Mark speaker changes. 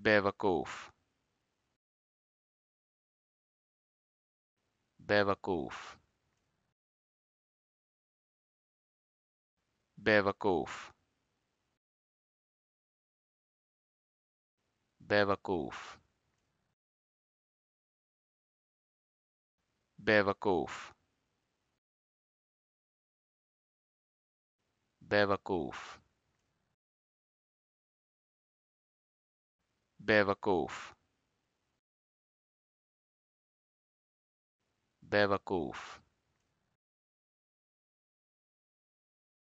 Speaker 1: Bevakov Bevakov Bevakov Bevakov Bevakov Bevakov Bevakov Bevakov